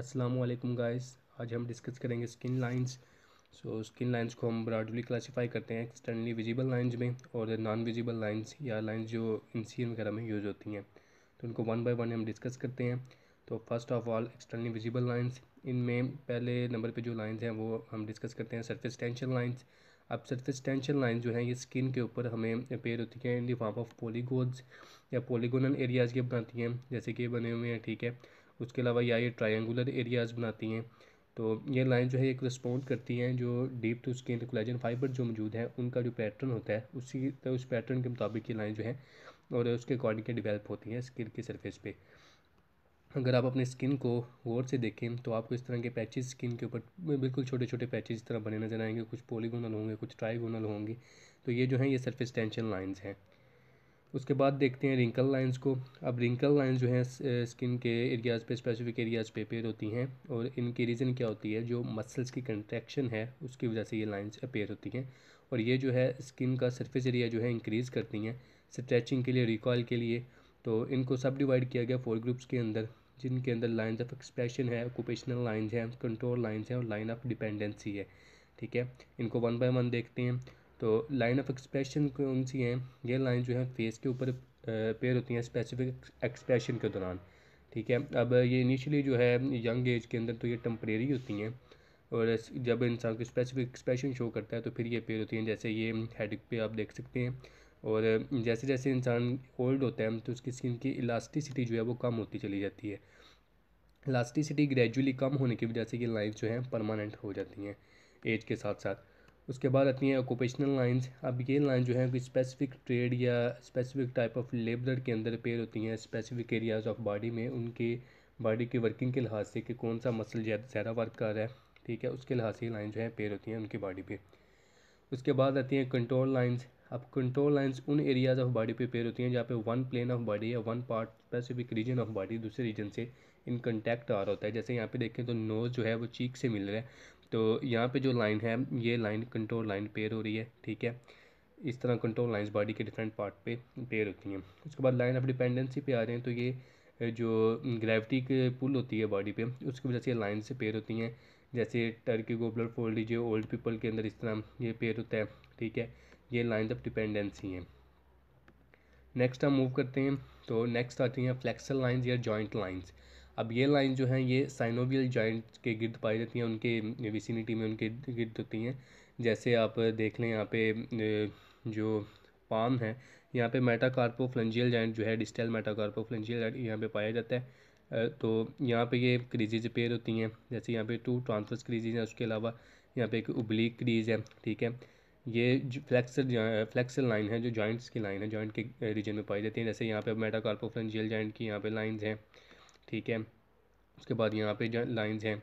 अस्सलाम वालेकुम गाइस आज हम डिस्कस करेंगे skin lines so skin lines को हम ब्रॉडली क्लासिफाई करते हैं एक्सटर्नली विजिबल लाइंस में और नॉन विजिबल लाइंस या लाइंस जो इंसियन वगैरह में यूज़ होती हैं तो उनको वन बाय वन हम डिस्कस करते हैं तो first of all externally visible lines इनमें पहले नंबर पे जो लाइंस हैं वो हम डिस्कस करते हैं सरफेस टेंशन लाइंस अब सरफेस टेंशन लाइंस जो हैं ये स्किन के ऊपर हमें अपेयर होती हैं in the form of polygons या पोलीगोनल एरियाज़ के बनाती हैं जैसे कि बने हुए हैं ठीक है उसके अलावा या ये ट्राइंगुलर एरियाज़ बनाती हैं तो ये लाइन जो है एक रिस्पॉन्ड करती हैं जो deep to skin collagen fibre जो मौजूद है उनका जो पैटर्न होता है उसी तो उस पैटर्न के मुताबिक ये लाइन जो है और उसके अकॉर्डिंग डिवेल्प होती हैं स्किन की सरफेस पे अगर आप अपने स्किन को गौर से देखें तो आपको इस तरह के पैचेस स्किन के ऊपर बिल्कुल छोटे छोटे पैचेस इस तरह बने नजर आएंगे कुछ पोलीगोनल होंगे कुछ ट्राइगोनल होंगे तो ये जो है ये सरफेस टेंशन लाइंस हैं उसके बाद देखते हैं रिंकल लाइंस को अब रिंकल लाइंस जो हैं स्किन के एरियाज़ पे स्पेसिफिक एरियाज़ पे अपेयर होती हैं और इनकी रीज़न क्या होती है जो मसल्स की कंट्रैक्शन है उसकी वजह से ये लाइंस अपेयर होती हैं और ये जो है स्किन का सरफेस एरिया जो है इंक्रीज़ करती हैं स्ट्रेचिंग के लिए रिकॉल के लिए तो इनको सब डिवाइड किया गया फोर ग्रुप्स के अंदर जिनके अंदर लाइन्स ऑफ एक्सप्रेशन है ऑक्यूपेशनल लाइन्स हैं कंट्रोल लाइन्स हैं और लाइन ऑफ डिपेंडेंसी है ठीक है इनको वन बाय वन देखते हैं तो लाइन ऑफ एक्सप्रेशन कौन सी हैं ये लाइन जो है फेस के ऊपर पेयर होती हैं स्पेसिफिक एक्सप्रेशन के दौरान ठीक है अब ये इनिशियली जो है यंग एज के अंदर तो ये टम्परेरी होती हैं और जब इंसान को स्पेसिफिक एक्सप्रेशन शो करता है तो फिर ये पेयर होती हैं जैसे ये हेड पे आप देख सकते हैं और जैसे जैसे इंसान ओल्ड होता है तो उसकी स्किन की इलास्टिसिटी जो है वो कम होती चली जाती है इलास्टिसिटी ग्रेजुअली कम होने की वजह से ये लाइन्स जो है परमानेंट हो जाती हैं एज के साथ साथ उसके बाद आती हैं ऑक्यूपेशनल लाइंस अब ये लाइन जो है कोई स्पेसिफिक ट्रेड या स्पेसिफिक टाइप ऑफ लेबर के अंदर पेयर होती हैं स्पेसिफिक एरियाज़ ऑफ बॉडी में उनके बॉडी की वर्किंग के लिहाज से कि कौन सा मसल ज़्यादा वर्क कर रहा है ठीक है उसके लिहाज से लाइन जो है पेयर होती हैं उनकी बॉडी पर उसके बाद आती हैं कंट्रोल लाइन्स अब कंट्रोल लाइन्स उन एरियाज़ ऑफ बॉडी पे पेयर होती हैं जहाँ पे वन प्लेन ऑफ बॉडी या one part specific region of body दूसरे रीजन से इन कंटैक्ट आ रहा होता है जैसे यहाँ पे देखें तो नोज़ जो है वो चीक से मिल रहा है तो यहाँ पे जो लाइन है ये लाइन कंट्रोल लाइन पेयर हो रही है ठीक है इस तरह कंट्रोल लाइंस बॉडी के डिफरेंट पार्ट पे पेयर होती हैं उसके बाद लाइन ऑफ डिपेंडेंसी पे आ रहे हैं तो ये जो ग्रेविटी के पुल होती है बॉडी पे उसकी वजह से लाइन से पेयर होती हैं जैसे टर्की गोबलर फोल्ड जो ओल्ड पीपल के अंदर इस तरह ये पेयर होता है ठीक है ये लाइन्स ऑफ डिपेंडेंसी हैं नेक्स्ट हम मूव करते हैं तो नेक्स्ट आती हैं फ्लैक्सल लाइन्स या जॉइंट लाइन्स अब ये लाइन जो है ये साइनोवियल जॉइंट के गिरद पाई जाती हैं उनके विसिनिटी में उनके गिर्द होती हैं जैसे आप देख लें यहाँ पे जो पाम है यहाँ पे मेटाकार्पोफ्लेंजियल जॉइंट जो है डिस्टल मेटाकार्पोफ्लेंजियल जॉइंट यहाँ पे पाया जाता है तो यहाँ पे ये क्रीजेज पेयर होती हैं जैसे यहाँ पे टू ट्रांसवर्स क्रीजेज हैं उसके अलावा यहाँ पे एक उबलीक क्रीज है ठीक है ये फ्लैक्सर फ्लैक्सर लाइन है जो जॉइंट्स की लाइन है जॉइंट के रीजन में पाई जाती है जैसे यहाँ पे मेटाकार्पोफ्लेंजियल जॉइंट की यहाँ पे लाइन्स हैं ठीक है उसके बाद यहाँ पे लाइंस हैं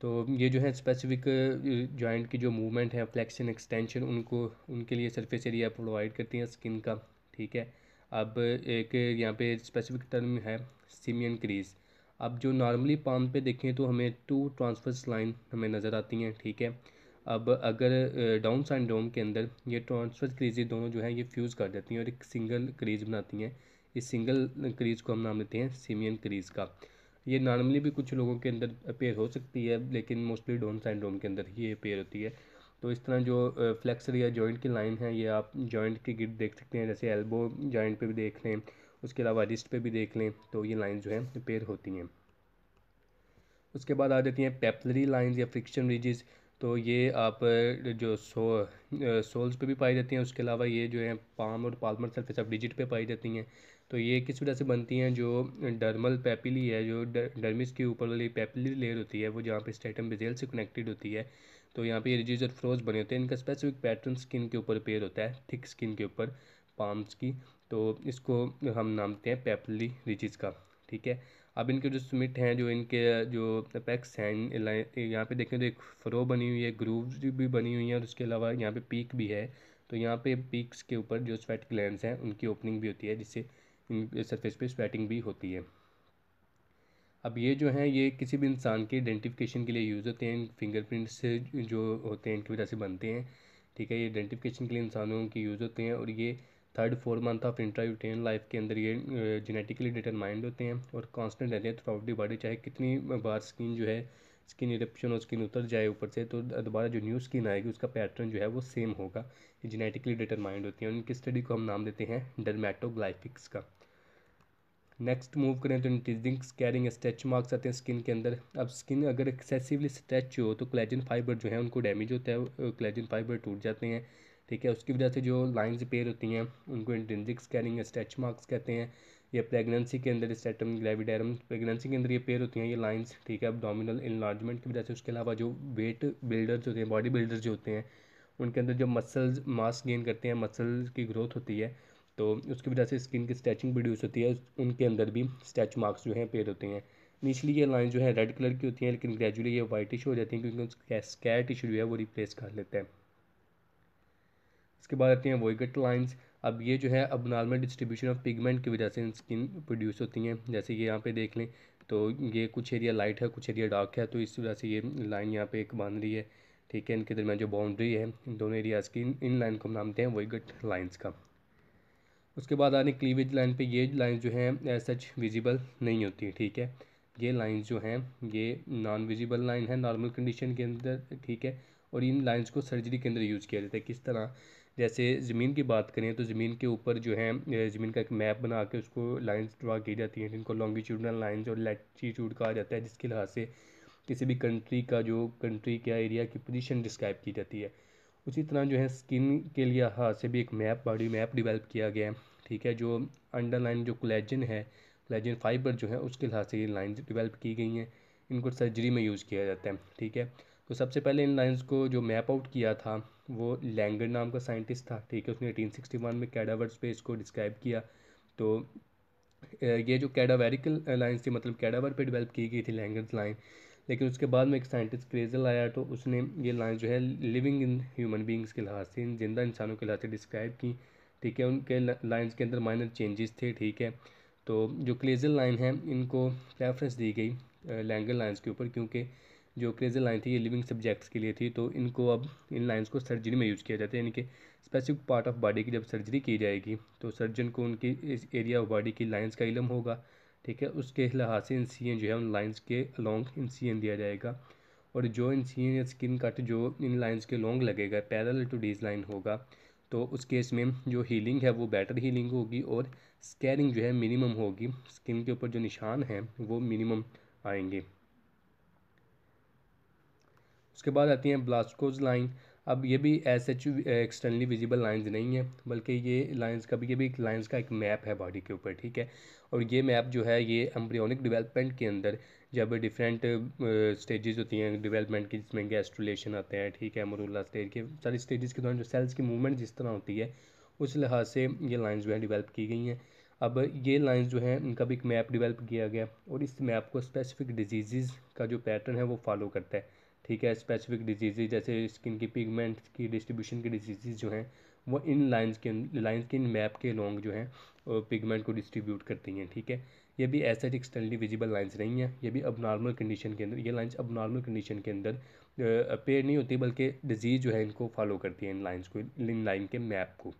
तो ये जो है स्पेसिफिक जॉइंट की जो मूवमेंट है फ्लैक्सन एक्सटेंशन उनको उनके लिए सरफेस एरिया प्रोवाइड करती हैं स्किन का ठीक है अब एक यहाँ पे स्पेसिफिक टर्म है सीमियन क्रीज अब जो नॉर्मली पाम पे देखें तो हमें टू ट्रांसफर्स लाइन हमें नज़र आती हैं ठीक है अब अगर डाउन साइड डोम के अंदर ये ट्रांसफर क्रीजें दोनों जो हैं ये फ्यूज़ कर देती हैं और एक सिंगल क्रीज बनाती हैं इस सिंगल क्रीज़ को हम नाम लेते हैं सीमियन क्रीज़ का ये नॉर्मली भी कुछ लोगों के अंदर अपेयर हो सकती है लेकिन मोस्टली डोन सैंड्रोम के अंदर ही ये अपेयर होती है तो इस तरह जो फ्लेक्सर या जॉइंट की लाइन है ये आप जॉइंट के गिर्द देख सकते हैं जैसे एल्बो जॉइंट पे भी देख लें उसके अलावा रिस्ट पे भी देख लें तो ये लाइन जो है अपेयर होती हैं उसके बाद आ जाती हैं पेपलरी लाइंस या फ्रिक्शन रिजिज तो ये आप जो सो सोल्स पे भी पाई जाती हैं उसके अलावा ये जो है पाम और पालमर सरफेस आप डिजिट पे पाई जाती हैं तो ये किस वजह से बनती हैं जो डर्मल पैपिली है जो डर्मिस के ऊपर वाली पैपिली लेयर होती है वो जहाँ पे स्टेटम बेजेल से कनेक्टेड होती है तो यहाँ पे ये रिजिज और फ्रोज बने होते हैं इनका स्पेसिफिक पैटर्न स्किन के ऊपर पेयर होता है थिक स्किन के ऊपर पाम्स की तो इसको हम नामते हैं पैपली रिजिज का ठीक है अब इनके जो स्मिट हैं जो इनके जो पैक्स हैं यहाँ पे देखें तो एक फ्रो बनी हुई है ग्रूव भी बनी हुई हैं और उसके अलावा यहाँ पे पीक भी है तो यहाँ पे पीक्स के ऊपर जो स्वेट ग्लैंड हैं उनकी ओपनिंग भी होती है जिससे सरफेस पे स्वेटिंग भी होती है अब ये जो है ये किसी भी इंसान के आइडेंटिफिकेशन के लिए यूज़ होते हैं फिंगरप्रिंट से जो होते हैं इनकी वजह से बनते हैं ठीक है ये आइडेंटिफिकेशन के लिए इंसानों के यूज़ होते हैं और ये third four month of intrauterine life के अंदर ये जेनेटिकली डिटरमाइंड होते हैं और कांस्टेंट रहते हैं थ्रू आउट दी बॉडी चाहे कितनी बार स्किन जो है स्किन इरप्शन और स्किन उतर जाए ऊपर से तो दोबारा जो न्यू स्किन आएगी उसका पैटर्न जो है वो सेम होगा जेनेटिकली डिटरमाइंड होती है उनकी स्टडी को हम नाम देते हैं डरमेटोग्लाइफिक्स का नेक्स्ट मूव करें तो इंटीजिंग स्कैरिंग स्ट्रेच मार्क्स आते हैं स्किन के अंदर अब स्किन अगर एक्सेसिवली स्ट्रेच हो तो क्लेजन फाइबर जो है उनको डैमेज होता है क्लेजन फाइबर टूट जाते हैं ठीक है उसकी वजह से जो लाइन्स पेयर होती हैं उनको इंटेंजिक स्कैनिंग स्ट्रेच मार्क्स कहते हैं या प्रेगनेंसी के अंदर स्टेटम ग्लेविडेरम प्रेगनेंसी के अंदर ये पेयर होती हैं ये लाइन्स ठीक है डोमिनल इन्लार्जमेंट की वजह से उसके अलावा जो वेट बिल्डर्स होते हैं बॉडी बिल्डर्स जो होते हैं उनके अंदर जो मसल्स मास गेन करते हैं मसल की ग्रोथ होती है तो उसकी वजह से स्किन की स्ट्रेचिंग प्रोड्यूस होती है उनके अंदर भी स्ट्रेच मार्क्स जो हैं पेयर होते हैं निचली ये लाइन जो है रेड कलर की होती हैं लेकिन ग्रेजुअली ये वाइटिश हो जाती हैं क्योंकि उसका स्कैर टिश्यू है वो रिप्लेस कर लेते हैं इसके बाद आती हैं वोइगट लाइन्स अब ये जो है अब नॉर्मल डिस्ट्रीब्यूशन ऑफ पिगमेंट की वजह से स्किन प्रोड्यूस होती हैं जैसे कि यहाँ पे देख लें तो ये कुछ एरिया लाइट है कुछ एरिया डार्क है तो इस वजह से ये लाइन यहाँ पे एक बांध रही है ठीक है इनके दरमियान जो बाउंड्री है इन दोनों एरियाज़ की इन लाइन को हम नामते हैं वोइगट लाइन्स का उसके बाद आने क्लीवेज लाइन पर ये लाइन्स जो हैं एज सच विजिबल नहीं होती है ठीक है ये लाइन्स जो हैं ये नॉन विजिबल लाइन है नॉर्मल कंडीशन के अंदर ठीक है और इन लाइन्स को सर्जरी के अंदर यूज़ किया जाता है किस तरह जैसे ज़मीन की बात करें तो ज़मीन के ऊपर जो है ज़मीन का एक मैप बना के उसको लाइंस ड्रा की जाती हैं जिनको लॉन्गिट्यूडनल लाइंस और लेटीट्यूड कहा जाता है जिसके लिहाज से किसी भी कंट्री का जो कंट्री का एरिया की पोजीशन डिस्क्राइब की जाती है उसी तरह जो है स्किन के लिए हाथ से भी एक मैप बॉडी मैप डिवेल्प किया गया है ठीक है जो अंडरलाइन जो क्लेजन है क्लेजन फाइबर जो है उसके लिहाज से ये लाइन डिवेल्प की गई हैं इनको सर्जरी में यूज़ किया जाता है ठीक है तो सबसे पहले इन लाइन्स को जो मैप आउट किया था वो लैंगर नाम का साइंटिस्ट था ठीक है उसने 1861 में कैडावर स्पेस को डिस्क्राइब किया तो ये जो कैडावेरिकल लाइन्स थी मतलब कैडावर पे डेवलप की गई थी लैंगर्स लाइन लेकिन उसके बाद में एक साइंटिस्ट क्रेजल आया तो उसने ये लाइन जो है लिविंग इन ह्यूमन बींग्स के लिहाज से इन जिंदा इंसानों के लिहाज से डिस्क्राइब की ठीक है उनके लाइन्स के अंदर माइनर चेंजेस थे ठीक है तो जो क्लेजल लाइन है इनको प्रेफरेंस दी गई लैंगर लाइन्स के ऊपर क्योंकि जो क्रेजल लाइन थी ये लिविंग सब्जेक्ट्स के लिए थी तो इनको अब इन लाइन्स को सर्जरी में यूज़ किया जाता है यानी कि स्पेसिफिक पार्ट ऑफ बॉडी की जब सर्जरी की जाएगी तो सर्जन को उनकी इस एरिया ऑफ बॉडी की लाइन्स का इलम होगा ठीक है उसके लिहाज से इन सी जो है उन लाइन्स के अलॉन्ग इन सी दिया जाएगा और जो इन सी या स्किन कट जो इन लाइन्स के लॉन्ग लगेगा पैरल टू डीज लाइन होगा तो उस केस में जो हीलिंग है वो बेटर हीलिंग होगी और स्कैरिंग जो है मिनिमम होगी स्किन के ऊपर जो निशान हैं वो मिनिमम आएंगे उसके बाद आती हैं ब्लास्कोज लाइन अब ये भी as such externally visible lines नहीं है बल्कि ये लाइंस का भी ये भी एक लाइंस का एक मैप है बॉडी के ऊपर ठीक है और ये मैप जो है ये एम्ब्रियोनिक डेवलपमेंट के अंदर जब डिफरेंट स्टेजेस uh, होती हैं डेवलपमेंट की जिसमें गैस्ट्रोलेशन आते हैं ठीक है मरूला स्टेज के सारी स्टेजेस के दौरान जो सेल्स की मूवमेंट जिस तरह होती है उस लिहाज से ये लाइन्स जो है डिवेल्प की गई हैं अब ये लाइन्स जो हैं इनका भी एक मैप डिवेल्प किया गया और इस मैप को स्पेसिफिक डिजीज़ का जो पैटर्न है वो फॉलो करता है ठीक है स्पेसिफिक डिजीज़ जैसे स्किन की पिगमेंट की डिस्ट्रीब्यूशन की डिजीज़ जो हैं वो इन लाइंस के लाइंस के इन मैप के लॉन्ग जो हैं पिगमेंट को डिस्ट्रीब्यूट करती हैं ठीक है ये भी ऐसे एक्सटर्नली विजिबल लाइंस नहीं हैं ये भी अब नॉर्मल कंडीशन के अंदर ये लाइंस अब नॉर्मल कंडीशन के अंदर अपेयर नहीं होती बल्कि डिजीज़ जो है इनको फॉलो करती है इन लाइन्स को इन लाइन के मैप को